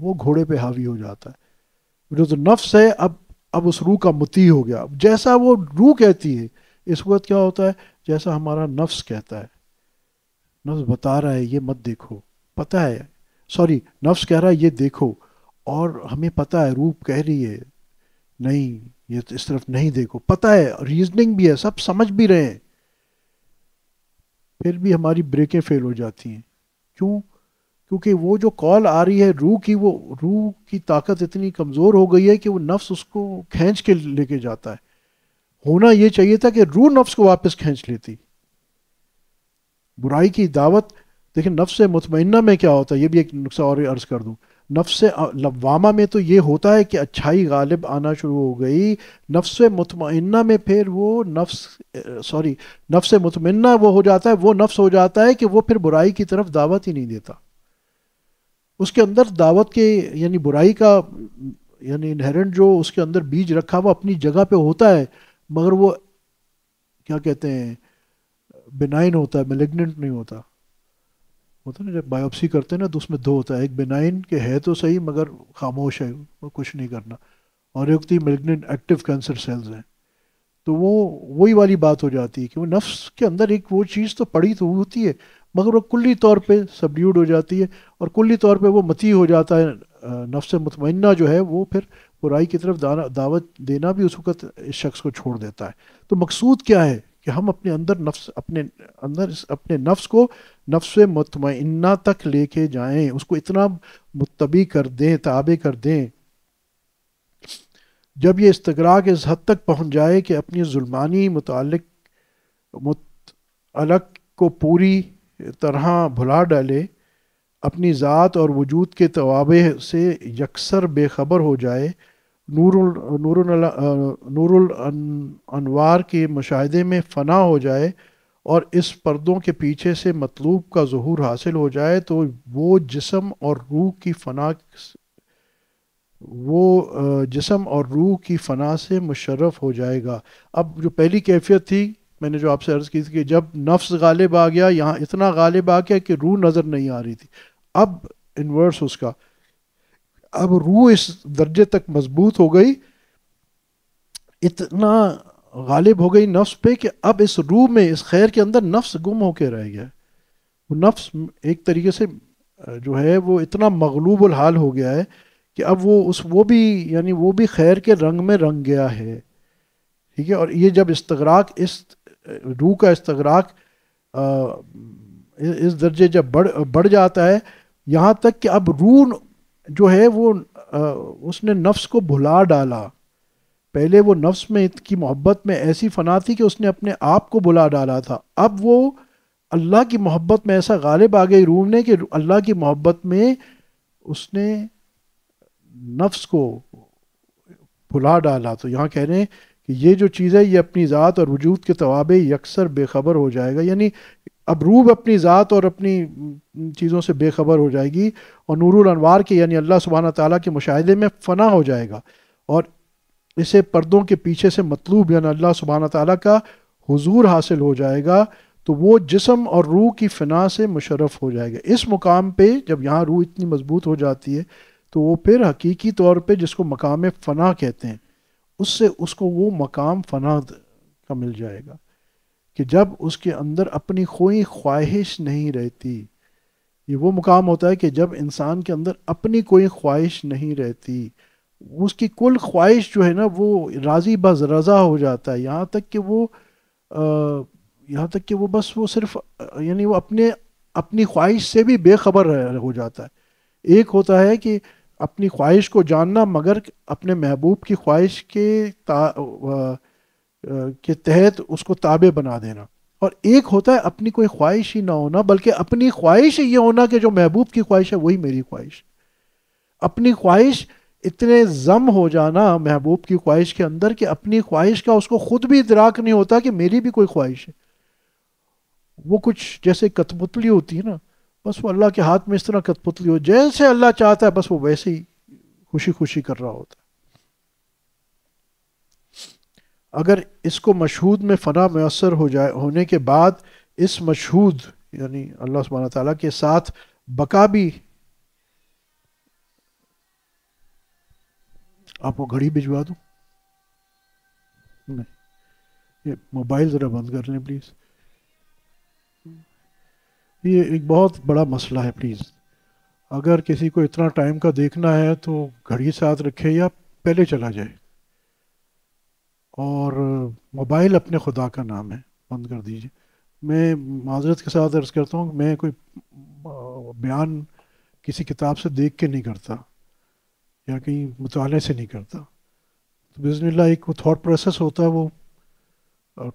वो घोड़े पे हावी हो जाता है जो तो नफ्स है अब अब उस रूह का मती हो गया जैसा वो रूह कहती है इस वक्त क्या होता है जैसा हमारा नफ्स कहता है नफ्स बता रहा है ये मत देखो पता है सॉरी नफ्स कह रहा है ये देखो और हमें पता है रूप कह रही है नहीं ये तो इस तरफ नहीं देखो पता है रीजनिंग भी है सब समझ भी रहे हैं फिर भी हमारी ब्रेकें फेल हो जाती हैं क्यों क्योंकि वो जो कॉल आ रही है रूह की वो रूह की ताकत इतनी कमज़ोर हो गई है कि वो नफ्स उसको खींच के लेके जाता है होना ये चाहिए था कि रूह नफ्स को वापस खींच लेती बुराई की दावत देखिए नफ्स मुतमना में क्या होता है ये भी एक नुस्खा और अर्ज़ कर दूँ नफ्स लवामा में तो ये होता है कि अच्छाई गालिब आना शुरू हो गई नफ्स मतमन्ना में फिर वो नफ्स सॉरी नफ्स मतमन्ना वो हो जाता है वो नफ्स हो जाता है कि वो फिर बुराई की तरफ दावत ही नहीं देता उसके अंदर दावत के यानी बुराई का यानी इनहेरेंट जो उसके अंदर बीज रखा वो अपनी जगह पे होता है मगर वो क्या कहते हैं बिनाइन होता है मेलेगनेंट नहीं होता होता है ना जब बायोप्सी करते हैं ना तो उसमें दो होता है एक बेनाइन के है तो सही मगर खामोश है वो कुछ नहीं करना और एक थी मेलिग्नेंट एक्टिव कैंसर सेल्स हैं तो वो वही वाली बात हो जाती है कि वो नफ्स के अंदर एक वो चीज़ तो पड़ी तो होती है मगर वो कुल्ली तौर पे सबड्यूड हो जाती है और कुल्ली तौर पे वो मती हो जाता है नफ्स मतमना जो है वो फिर बुराई की तरफ दावत देना भी उस वक्त इस शख्स को छोड़ देता है तो मकसूद क्या है कि हम अपने अंदर नफ्स अपने अंदर अपने नफ्स को नफ्स मतमा तक लेके जाएं उसको इतना मुतबी कर दें ताबे कर दें जब ये इस्तराक इस हद तक पहुंच जाए कि अपनी जुल्मानी मुतल मुतलक को पूरी तरह भुला डाले अपनी ज़ात और वजूद के तवाबे से यकसर बेखबर हो जाए नूरुल नूरुल नूरुल अनवार के मुशाहे में फ़ना हो जाए और इस पर्दों के पीछे से मतलूब का जहूर हासिल हो जाए तो वो जिसम और रूह की फ़ना वो जिसम और रूह की फ़ना से मुशर्रफ हो जाएगा अब जो पहली कैफियत थी मैंने जो आपसे अर्ज़ की थी कि जब नफ्स गालिब आ गया यहाँ इतना गालिब आ गया कि रूह नज़र नहीं आ रही थी अब इन्वर्स उसका अब रूह इस दर्जे तक मजबूत हो गई इतना गालिब हो गई नफ्स पे कि अब इस रूह में इस खैर के अंदर नफ्स गुम होकर रह गया वो नफ्स एक तरीके से जो है वो इतना मगलूब हाल हो गया है कि अब वो उस वो भी यानी वो भी खैर के रंग में रंग गया है ठीक है और ये जब इस्तगराक इस रूह का इस्तगराक इस दर्जे जब बढ़ बढ़ जाता है यहाँ तक कि अब रूह जो है वो उसने नफ्स को भुला डाला पहले वो नफ्स में की मोहब्बत में ऐसी फ़ना थी कि उसने अपने आप को भुला डाला था अब वो अल्लाह की मोहब्बत में ऐसा गालिब आ गई रूम ने कि अल्लाह की मोहब्बत में उसने नफ्स को भुला डाला तो यहाँ कह रहे हैं कि ये जो चीज़ है ये अपनी ज़ात और वजूद के तवाबे यकसर बेखबर हो जाएगा यानी अब रूब अपनी ज़ात और अपनी चीज़ों से बेखबर हो जाएगी और नूरुल अनवार के यानी अल्लाह सुबहाना ताली के मुशाहे में फ़ना हो जाएगा और इसे पर्दों के पीछे से मतलूब यानी अल्लाह सुबहाना ताली का हुजूर हासिल हो जाएगा तो वो जिसम और रूह की फ़ना से मुशरफ हो जाएगा इस मुकाम पर जब यहाँ रूह इतनी मजबूत हो जाती है तो वो फिर हकीकी तौर पर जिसको मकाम फ़ना कहते हैं उससे उसको वो मकाम फ़ना का मिल जाएगा कि जब उसके अंदर अपनी कोई ख्वाहिश नहीं रहती ये वो मुकाम होता है कि जब इंसान के अंदर अपनी कोई ख्वाहिश नहीं रहती उसकी कुल ख्वाहिश जो है ना वो राज़ी बज रज़ा हो जाता है यहाँ तक कि वो यहाँ तक कि वो बस वो सिर्फ यानी वो अपने अपनी ख्वाहिश से भी बेखबर हो जाता है एक होता है कि अपनी ख्वाहिश को जानना मगर अपने महबूब की ख्वाहिश के के तहत उसको ताबे बना देना और एक होता है अपनी कोई ख्वाहिश ही ना होना बल्कि अपनी ख्वाहिश ये होना कि जो महबूब की ख्वाहिश है वही मेरी ख्वाहिश अपनी ख्वाहिश इतने जम हो जाना महबूब की ख्वाहिश के अंदर कि अपनी ख्वाहिश का उसको ख़ुद भी इतराक नहीं होता कि मेरी भी कोई ख्वाहिश है वो कुछ जैसे कतपुतली होती है ना बस वो अल्लाह के हाथ में इस तरह कतपुतली हो जैसे अल्लाह चाहता है बस वो वैसे ही खुशी खुशी कर रहा होता है अगर इसको मशहूद में फ़ना मैसर हो जाए होने के बाद इस मशहूद यानी अल्लाह सुबहाना ताली के साथ बका भी आपको घड़ी भिजवा दूँ नहीं ये मोबाइल ज़रा बंद कर लें प्लीज़ ये एक बहुत बड़ा मसला है प्लीज़ अगर किसी को इतना टाइम का देखना है तो घड़ी साथ रखे या पहले चला जाए और मोबाइल अपने खुदा का नाम है बंद कर दीजिए मैं माजरत के साथ अर्ज़ करता हूँ मैं कोई बयान किसी किताब से देख के नहीं करता या कहीं मुताले से नहीं करता तो बिजनला एक वो थाट प्रोसेस होता है वो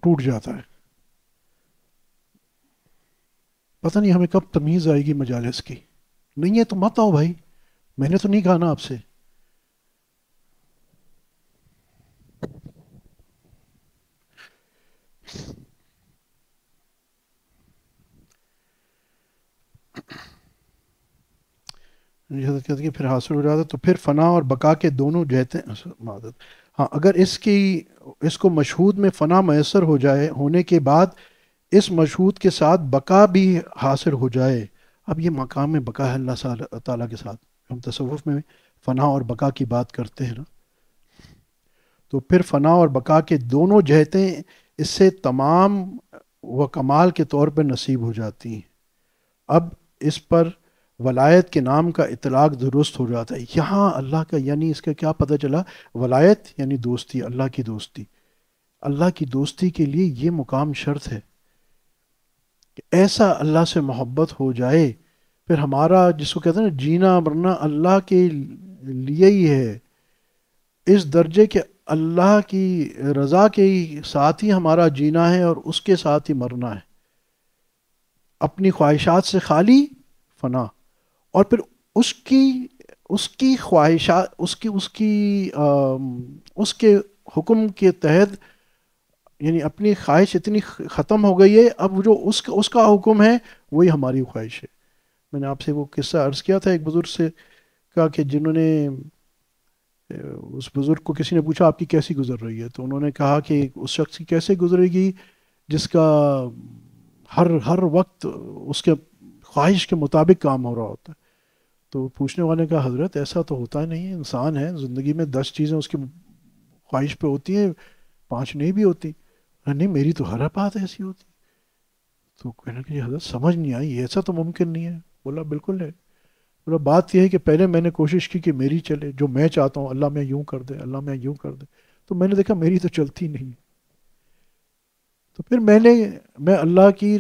टूट जाता है पता नहीं हमें कब तमीज़ आएगी मजालस की नहीं है तो मत आओ भाई मैंने तो नहीं कहा ना आपसे हजरत कहते हैं फिर हासिल हो जाता तो फिर फ़ना और बका के दोनों जहते मदद हाँ अगर इसकी इसको मशहूद में फ़ना मैसर हो जाए होने के बाद इस मशहूद के साथ बका भी हासिल हो जाए अब ये मकाम बका है अल्लाह ताला के साथ हम तसवुफ़ में फ़ना और बका की बात करते हैं ना तो फिर फ़ना और बका के दोनों जहतें इससे तमाम व कमाल के तौर पर नसीब हो जाती हैं अब इस पर वलायत के नाम का इतलाक़ दुरुस्त हो जाता है यहाँ अल्लाह का यानी इसका क्या पता चला वलायत यानी दोस्ती अल्लाह की दोस्ती अल्लाह की दोस्ती के लिए ये मुकाम शर्त है कि ऐसा अल्लाह से मोहब्बत हो जाए फिर हमारा जिसको कहते हैं ना जीना मरना अल्लाह के लिए ही है इस दर्जे के अल्लाह की रज़ा के साथ ही हमारा जीना है और उसके साथ ही मरना है अपनी ख्वाहिशात से खाली फना और फिर उसकी उसकी ख्वाहिशा उसकी उसकी आ, उसके हुक्म के तहत यानी अपनी ख्वाहिश इतनी ख़त्म हो गई है अब जो उस उसका हुक्म है वही हमारी ख्वाहिश है मैंने आपसे वो किस्सा अर्ज़ किया था एक बुज़ुर्ग से कहा कि जिन्होंने उस बुज़ुर्ग को किसी ने पूछा आपकी कैसी गुजर रही है तो उन्होंने कहा कि उस शख्स की कैसे गुजरेगी जिसका हर हर वक्त उसके ख्वाहिश के मुताबिक काम हो रहा होता है तो पूछने वाले का हजरत ऐसा तो होता नहीं है इंसान है ज़िंदगी में दस चीज़ें उसकी ख्वाहिश पे होती हैं पांच नहीं भी होती नहीं मेरी तो हर बात ऐसी होती तो कहने के हजरत समझ नहीं आई ऐसा तो मुमकिन नहीं है बोला बिल्कुल है बोला बात यह है कि पहले मैंने कोशिश की कि मेरी चले जो मैं चाहता हूँ अल्लाह में यूँ कर दे अल्लाह मैं यूँ कर दे तो मैंने देखा मेरी तो चलती नहीं तो फिर मैंने मैं अल्लाह की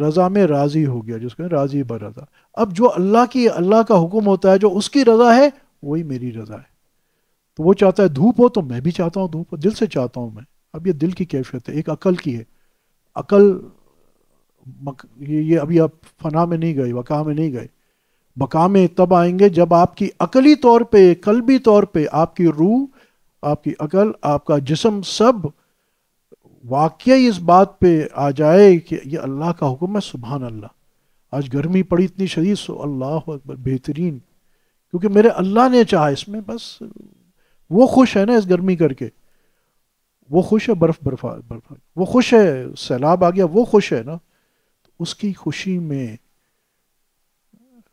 रज़ा में राज़ी हो गया जिसको राज़ी ब रज़ा अब जो अल्लाह की अल्लाह का हुक्म होता है जो उसकी रज़ा है वही मेरी रज़ा है तो वो चाहता है धूप हो तो मैं भी चाहता हूँ धूप हो दिल से चाहता हूँ मैं अब ये दिल की कैफियत है एक अकल की है अकल मक, ये, ये अभी आप फना में नहीं गए वका में नहीं गए बका में तब आएंगे जब आपकी अकली तौर पर कलबी तौर पर आपकी रूह आपकी अकल आपका जिसम सब वाक्य इस बात पे आ जाए कि ये अल्लाह का हुक्म है सुबहान अल्लाह आज गर्मी पड़ी इतनी शरीर सो अल्लाह अकबर बेहतरीन क्योंकि मेरे अल्लाह ने चाहा इसमें बस वो खुश है ना इस गर्मी करके वो खुश है बर्फ़ बर्फा बर्फा वो खुश है सैलाब आ गया वो खुश है ना तो उसकी खुशी में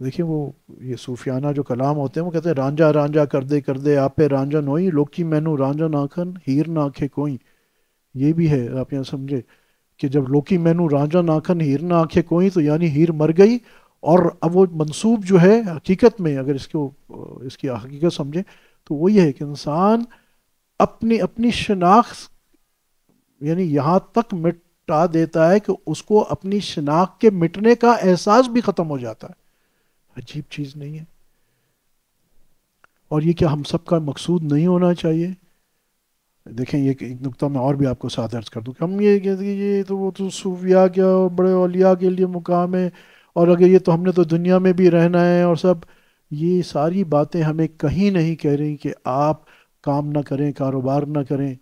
देखिए वो ये सूफियाना जो कलाम होते हैं वो कहते हैं रांझा रांझा कर दे कर दे आप पे रांझा नोई लोकी मैनू रांझा खन हीर ना आखे कोई ये भी है आप यहाँ समझे कि जब लोकी मैनू राजा नाखन हीर ना आंखें कोई तो यानी हीर मर गई और अब वो मंसूब जो है हकीकत में अगर इसको इसकी हकीकत समझें तो वो ये है कि इंसान अपनी अपनी शनाख्त यानी यहाँ तक मिटा देता है कि उसको अपनी शनाख्त के मिटने का एहसास भी ख़त्म हो जाता है अजीब चीज़ नहीं है और ये क्या हम सबका मकसूद नहीं होना चाहिए देखें ये एक नुकता मैं और भी आपको साथ अर्ज कर दूँ कि हम ये कहते ये तो वो तो सूफिया क्या बड़े अलिया के लिए मुकाम है और अगर ये तो हमने तो दुनिया में भी रहना है और सब ये सारी बातें हमें कहीं नहीं कह रही कि आप काम ना करें कारोबार ना करें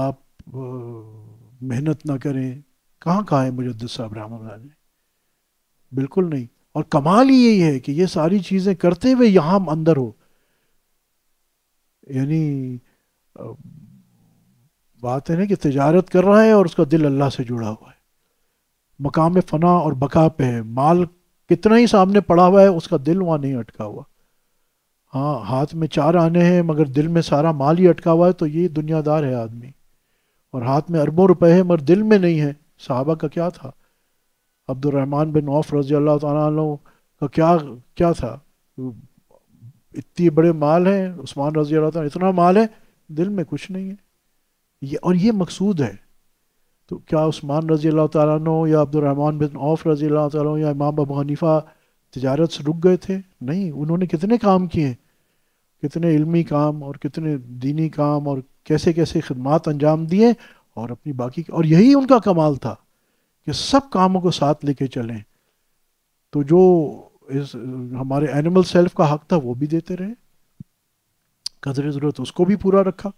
आप मेहनत ना करें कहाँ कहाँ है मुजद साहब राम ने बिल्कुल नहीं और कमाल ही यही है कि ये सारी चीज़ें करते हुए यहाँ अंदर हो यानी बात है ना कि तजारत कर रहा है और उसका दिल अल्लाह से जुड़ा हुआ है मकाम फ़ना और बका पे है माल कितना ही सामने पड़ा हुआ है उसका दिल वहाँ नहीं अटका हुआ हाँ हाथ में चार आने हैं मगर दिल में सारा माल ही अटका हुआ है तो ये दुनियादार है आदमी और हाथ में अरबों रुपए है मगर दिल में नहीं है साहबा का क्या था अब्दुलरहमान बिन औफ रजी अल्लाह तु का क्या क्या था इतने बड़े माल हैं उस्मान रजी अल्लाह इतना माल है दिल में कुछ नहीं है ये और ये मकसूद है तो क्या उस्मान रज़ी अल्लाह तु या अब्दुलरहमान बिन औफ रज़ी अल्लाह तु या इमाम अबू हनीफ़ा तजारत से रुक गए थे नहीं उन्होंने कितने काम किए कितने इलमी काम और कितने दीनी काम और कैसे कैसे खदमात अंजाम दिए और अपनी बाकी और यही उनका कमाल था कि सब कामों को साथ लेके चलें तो जो इस हमारे एनिमल सेल्फ का हक था वो भी देते रहे कदर ज़रूरत उसको भी पूरा रखा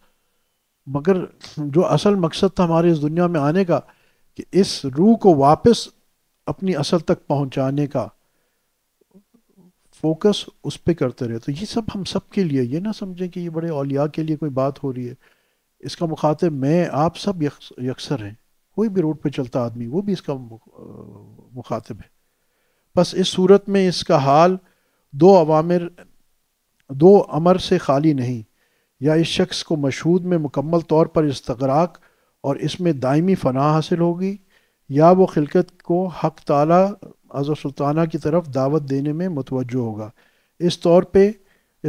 मगर जो असल मकसद था हमारे इस दुनिया में आने का कि इस रूह को वापस अपनी असल तक पहुंचाने का फोकस उस पर करते रहे तो ये सब हम सब के लिए ये ना समझें कि ये बड़े अलिया के लिए कोई बात हो रही है इसका मुखातिब मैं आप सब यकसर हैं कोई भी रोड पे चलता आदमी वो भी इसका मुखातिब है बस इस सूरत में इसका हाल दो अवामिर दो अमर से खाली नहीं या इस शख्स को मशहूद में मुकम्मल तौर पर इस्तराक और इसमें दायमी फ़ना हासिल होगी या वो खिलकत को हक ताला अज़र सुल्ताना की तरफ दावत देने में मतवजह होगा इस तौर पे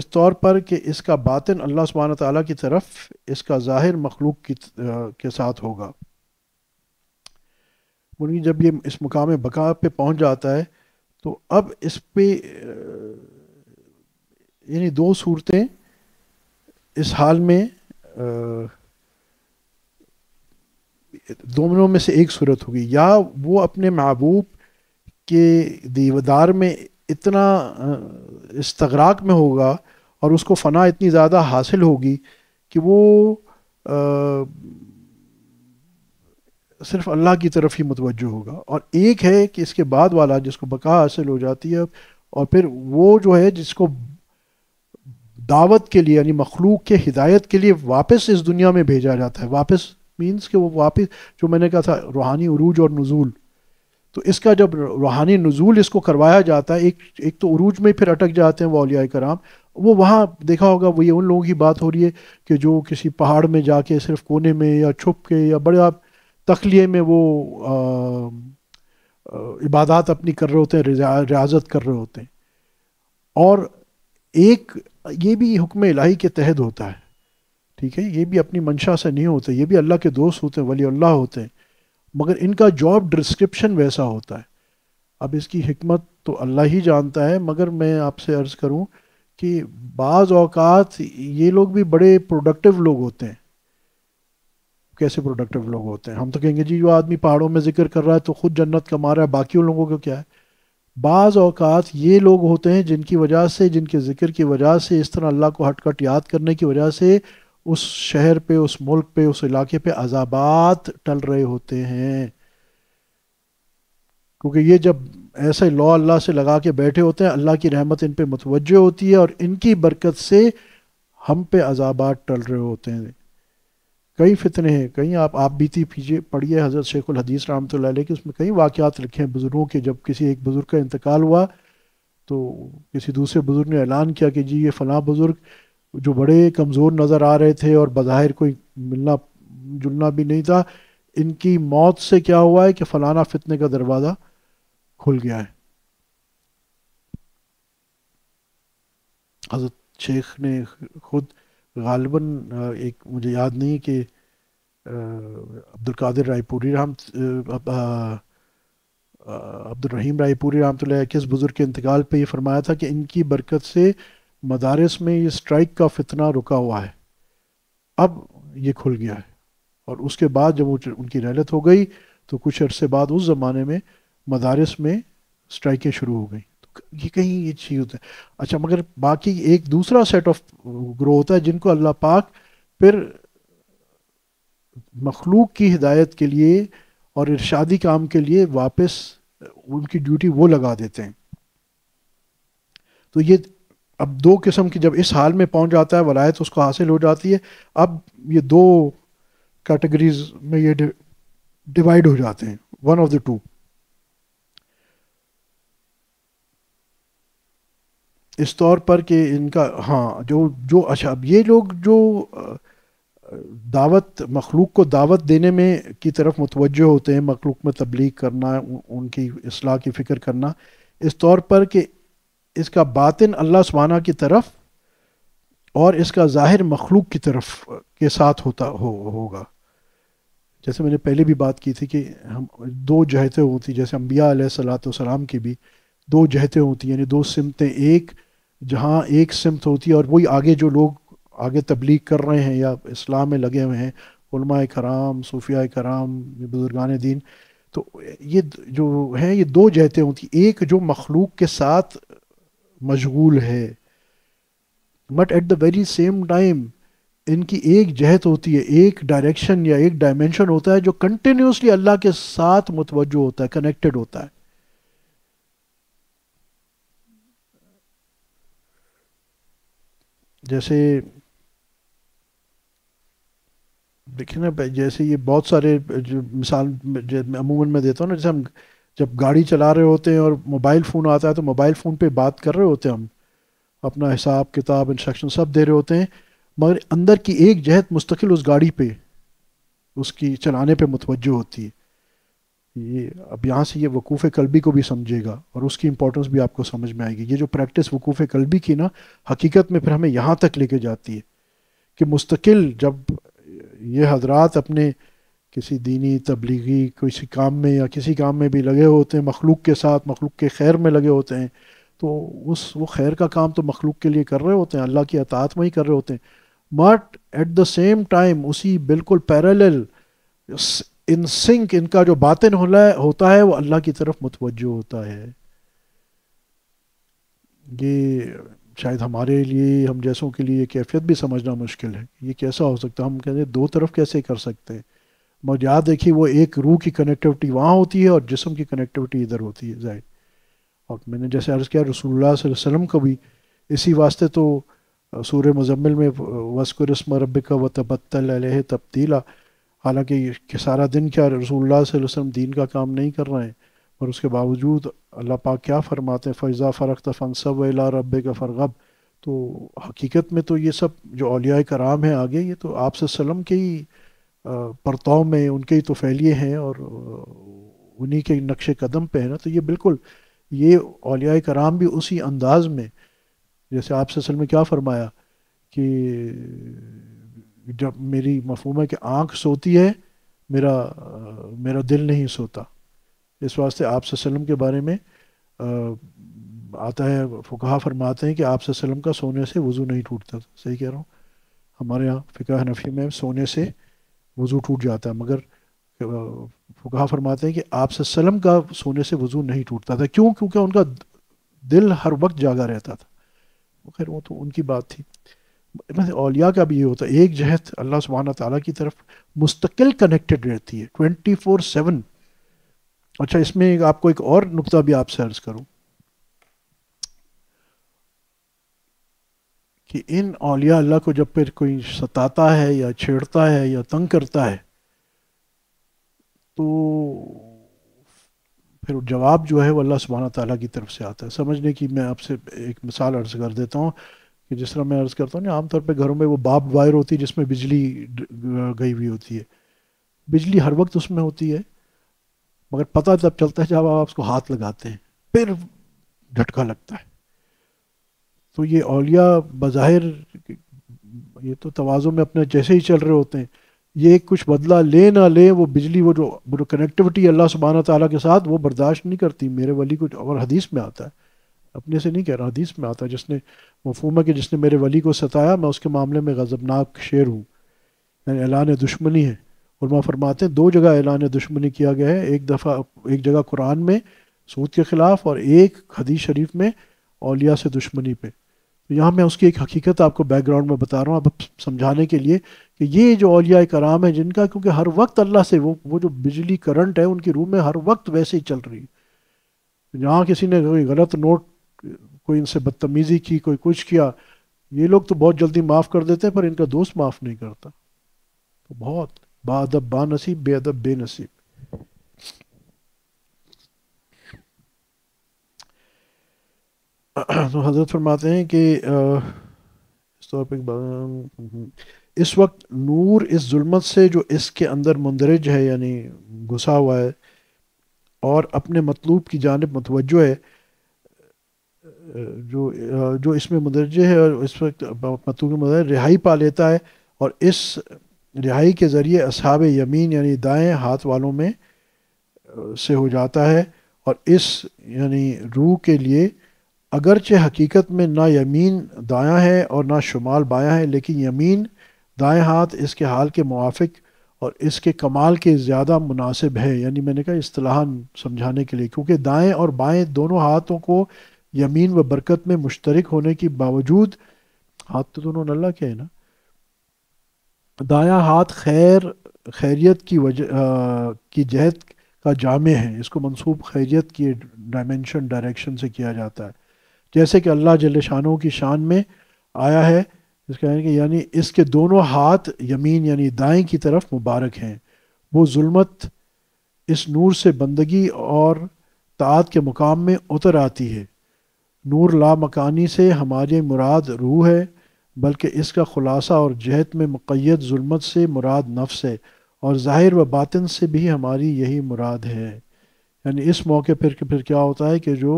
इस तौर पर कि इसका बातिन अल्लाह सुबहान ताली की तरफ इसका ज़ाहिर मखलूक की के साथ होगा मुर्गी जब ये इस मुकाम बका पे पहुंच जाता है तो अब इस पे यानी दो सूरतें इस हाल में दोनों में से एक सूरत होगी या वो अपने महबूब के दीवदार में इतना इस्तगराक में होगा और उसको फ़ना इतनी ज़्यादा हासिल होगी कि वो आ, सिर्फ अल्लाह की तरफ ही मुतवजह होगा और एक है कि इसके बाद वाला जिसको बका हासिल हो जाती है और फिर वो जो है जिसको दावत के लिए यानी मखलूक के हिदायत के लिए वापस इस दुनिया में भेजा जाता है वापस मीन्स कि वो वापस जो मैंने कहा था रूहानी उरूज और नज़ूल तो इसका जब रूहानी नज़ूल इसको करवाया जाता है एक एक तो उरूज में फिर अटक जाते हैं वालिया कराम वो वहाँ देखा होगा वो ये उन लोगों की बात हो रही है कि जो किसी पहाड़ में जाके सिर्फ कोने में या छुप के या बड़े आप तखलिए में वो इबादत अपनी कर रहे होते हैं रियाजत कर रहे होते हैं और एक ये भी हुक्म इलाही के तहत होता है ठीक है ये भी अपनी मंशा से नहीं होते ये भी अल्लाह के दोस्त होते हैं वली अल्लाह होते हैं मगर इनका जॉब डिस्क्रिप्शन वैसा होता है अब इसकी हमत तो अल्लाह ही जानता है मगर मैं आपसे अर्ज़ करूँ कि बाज़ अवकात ये लोग भी बड़े प्रोडक्टिव लोग होते हैं कैसे प्रोडक्टिव लोग होते हैं हम तो कहेंगे जी जो आदमी पहाड़ों में जिक्र कर रहा है तो खुद जन्नत कमा रहा है बाकी लोगों को क्या है बाज़ अवकात ये लोग होते हैं जिनकी वजह से जिनके ज़िक्र की वजह से इस तरह अल्लाह को हटकट याद करने की वजह से उस शहर पे उस मुल्क पे उस इलाके पे अजाबात टल रहे होते हैं क्योंकि ये जब ऐसे लॉ अल्लाह से लगा के बैठे होते हैं अल्लाह की रहमत इन पे मुतवजह होती है और इनकी बरकत से हम पे अजाबात टल रहे होते हैं कई फितने हैं कई आप आप बीती पीजिए पढ़िए हज़रत शेख हदीस रहमत के उसमें कई वाक़ात लिखे हैं बुज़ुर्गों के जब किसी एक बुज़ुर्ग का इंतकाल हुआ तो किसी दूसरे बुज़ुर्ग ने ऐलान किया कि जी ये फ़लाँ बुज़ुर्ग जो बड़े कमज़ोर नज़र आ रहे थे और बाहिर कोई मिलना जुलना भी नहीं था इनकी मौत से क्या हुआ है कि फ़लाना फितने का दरवाज़ा खुल गया है हज़रत शेख ने खुद गालिबा एक मुझे याद नहीं कि अब्दुल कादिर रायपुरी राम अब्दुलरहीम रायपुरी राम किस बुज़ुर्ग के इंतकाल पे ये फरमाया था कि इनकी बरकत से मदारस में ये स्ट्राइक का फितना रुका हुआ है अब ये खुल गया है और उसके बाद जब उनकी रहलत हो गई तो कुछ अरसे बाद उस ज़माने में मदारस में स्ट्राइकें शुरू हो गई ये कहीं ये चीज़ होता है अच्छा मगर बाकी एक दूसरा सेट ऑफ ग्रो होता है जिनको अल्लाह पाक फिर मखलूक की हिदायत के लिए और इर्शादी काम के लिए वापस uh, उनकी ड्यूटी वो लगा देते हैं तो ये अब दो किस्म की जब इस हाल में पहुंच जाता है वलायत तो उसको हासिल हो जाती है अब ये दो कैटेगरीज में ये डिवाइड हो जाते हैं वन ऑफ द टू इस तौर पर कि इनका हाँ जो जो अच्छा अब ये लोग जो दावत मखलूक को दावत देने में की तरफ मुतवजह होते हैं मखलूक में तबलीग करना उनकी असलाह की फ़िक्र करना इस तौर पर कि इसका बातिन अल्लाह सुबाना की तरफ और इसका ज़ाहिर मखलूक की तरफ के साथ होता हो होगा जैसे मैंने पहले भी बात की थी कि हम दो जहतें होती जैसे अम्बिया सलाम की भी दो जहतें होती यानी दो सिमतें एक जहाँ एक सिमत होती है और वही आगे जो लोग आगे तबलीग कर रहे हैं या इस्लाम में लगे हुए हैं कराम सूफिया कराम बुजुर्गान दीन तो ये जो हैं ये दो जहतें होती एक जो मखलूक के साथ मशगूल है but at the very same time इनकी एक जहत होती है एक डायरेक्शन या एक डायमेंशन होता है जो कंटिन्यूसली अल्लाह के साथ मुतवजो होता है कनेक्टेड होता है जैसे देखिए ना जैसे ये बहुत सारे जो मिसाल अमूमन मैं देता हूँ ना जैसे हम जब गाड़ी चला रहे होते हैं और मोबाइल फ़ोन आता है तो मोबाइल फ़ोन पे बात कर रहे होते हैं हम अपना हिसाब किताब इंस्ट्रक्शन सब दे रहे होते हैं मगर अंदर की एक जहत मुस्तकिल उस गाड़ी पे उसकी चलाने पे मुतवज होती है ये अब यहाँ से ये वकूफ़ कलबी को भी समझेगा और उसकी इम्पोर्टेंस भी आपको समझ में आएगी ये जो प्रैक्टिस वकूफ़ कलबी की ना हकीकत में फिर हमें यहाँ तक लेके जाती है कि मुस्तकिल जब ये हजरात अपने किसी दीनी तबलीगी किसी काम में या किसी काम में भी लगे होते हैं मखलूक के साथ मखलूक के खैर में लगे होते हैं तो उस वो खैर का काम तो मखलूक के लिए कर रहे होते हैं अल्लाह की अतात में ही कर रहे होते हैं but at the same time उसी बिल्कुल पैरल इन सिंक इनका जो बातिन होता है वो अल्लाह की तरफ मुतवजो होता है ये शायद हमारे लिए हम जैसों के लिए कैफियत भी समझना मुश्किल है ये कैसा हो सकता है हम कहते हैं दो तरफ कैसे कर सकते हैं मगर याद देखिए वो एक रूह की कनेक्टिविटी वहाँ होती है और जिसम की कनेक्टिविटी इधर होती है जाहिर और मैंने जैसे अर्ज़ किया रसूलुल्लाह वसलम को भी इसी वास्ते तो सूर्य मजम्मिल में वस्कुरस्म रब का व तबत्तल तब्दीला हालांकि कि सारा दिन क्या रसूल वसल्लम दीन का काम नहीं कर रहे हैं और उसके बावजूद अल्लाह पाक क्या फरमाते हैं फ़ैज़ा फ़रख्त सब ला रब का फ़रगब तो हकीकत में तो ये सब जो अलिया कराम हैं आगे ये तो आप सलम के ही परताव में उनके ही तो फैलिए हैं और उन्हीं के नक्श कदम पे है ना तो ये बिल्कुल ये अलिया कराम भी उसी अंदाज में जैसे आप सलम क्या फ़रमाया कि जब मेरी मफहूम है कि आँख सोती है मेरा मेरा दिल नहीं सोता इस वास्ते आप वसम के बारे में आता है फ़ुकाहा फरमाते हैं कि आप वसम का सोने से वज़ू नहीं टूटता सही कह रहा हूँ हमारे यहाँ फ़िका नफी में सोने से वज़ू टूट जाता है मगर फ़ुकाहा फरमाते हैं कि आप वसम का सोने से वज़ू नहीं टूटता था क्यों क्योंकि उनका दिल हर वक्त जागा रहता था खैर वो तो उनकी बात थी अलिया का भी ये होता है एक जहत अल्लाह सुबहाना ताली की तरफ मुस्तकिल कनेक्टेड रहती है ट्वेंटी फोर सेवन अच्छा इसमें आपको एक और नुकता भी आपसे अर्ज करूँ कि इन अलिया अल्लाह को जब फिर कोई सताता है या छेड़ता है या तंग करता है तो फिर जवाब जो है वो अल्लाह सुबहाना ताली की तरफ से आता है समझने की मैं आपसे एक मिसाल अर्ज कर देता हूँ कि जिस तरह मैं अर्ज़ करता हूँ ना आमतौर पे घरों में वो बाप वायर होती है जिसमें बिजली गई हुई होती है बिजली हर वक्त उसमें होती है मगर पता तब चलता है जब आप उसको हाथ लगाते हैं फिर झटका लगता है तो ये अलिया बाहिर ये तो तोज़ों में अपने जैसे ही चल रहे होते हैं ये कुछ बदला ले ना ले वो बिजली वो जो वो जो कनेक्टिविटी अल्लाह सुबहाना तला के साथ वो बर्दाश्त नहीं करती मेरे वली कुछ और हदीस में आता है अपने से नहीं कह रहा हदीस में आता है जिसने मफहूम है कि जिसने मेरे वली को सताया मैं उसके मामले में गज़बनाक शेर हूँ यानी ऐलान दुश्मनी है और माँ फरमाते हैं दो जगह ऐलान दुश्मनी किया गया है एक दफ़ा एक जगह कुरान में सूद के ख़िलाफ़ और एक हदीस शरीफ में अलिया से दुश्मनी पे तो यहाँ मैं उसकी एक हकीकत आपको बैकग्राउंड में बता रहा हूँ आप समझाने के लिए कि ये जो अलिया कराम है जिनका क्योंकि हर वक्त अल्लाह से वो वो जो बिजली करंट है उनकी रूह में हर वक्त वैसे ही चल रही है यहाँ किसी ने कोई गलत नोट कोई इनसे बदतमीज़ी की कोई कुछ किया ये लोग तो बहुत जल्दी माफ़ कर देते हैं पर इनका दोस्त माफ़ नहीं करता तो बहुत बादब बानसीब बेअदब नसीब *clears throat* तो हजरत फरमाते हैं कि इस तौर पर हम्म, इस वक्त नूर इस जुल्मत से जो इसके अंदर मंदरज है यानी घुसा हुआ है और अपने मतलूब की जानब मतवज है जो जो इसमें मुदरजे है और इस वक्त मतलब मदर रिहाई पा लेता है और इस रिहाई के ज़रिए असाब यमीन यानी दाएं हाथ वालों में से हो जाता है और इस यानी रूह के लिए अगरचे हकीकत में ना यमीन दायां है और ना शुमाल बायां है लेकिन यमीन दाएं हाथ इसके हाल के मुआफ़ और इसके कमाल के ज़्यादा मुनासिब है यानी मैंने कहा असलाहान समझाने के लिए क्योंकि दाएं और बाएं दोनों हाथों को यमीन व बरकत में मुश्तरक होने के बावजूद हाथ तो दोनों अल्लाह के है ना दाया हाथ खैर खैरियत की वजह की जहत का जामे है इसको मनसूब खैरियत की डायमेंशन डायरेक्शन से किया जाता है जैसे कि अल्लाह जल शानों की शान में आया है इसका यानी कि यानी इसके दोनों हाथ यमीन यानी दाएं की तरफ मुबारक हैं वो जुल्मत इस नूर से बंदगी और तात के मुकाम में उतर आती है नूर ला मकानी से हमारी मुराद रूह है बल्कि इसका ख़ुलासा और जहत में मुक़ैद जुलमत से मुराद नफ्स है और ज़ाहिर व बातिन से भी हमारी यही मुराद है यानी इस मौके पर फिर क्या होता है कि जो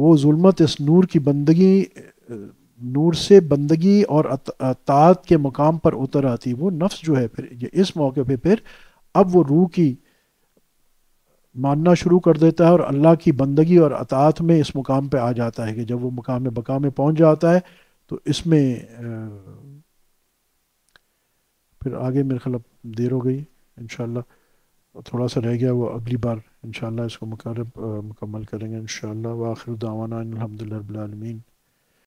वो जुलमत इस नूर की बंदगी नूर से बंदगी और अतात के मकाम पर उतर आती वो नफ्स जो है फिर इस मौके पर फिर अब वो रूह की मानना शुरू कर देता है और अल्लाह की बंदगी और अतात में इस मुकाम पे आ जाता है कि जब वो मुकाम बका में पहुंच जाता है तो इसमें फिर आगे मेरे ख्याल देर हो गई इन थोड़ा सा रह गया वो अगली बार इनशाला इसको मुकर मुकम्मल करेंगे इन शाह वाखिर दावाना अलहमदिल्लाबीन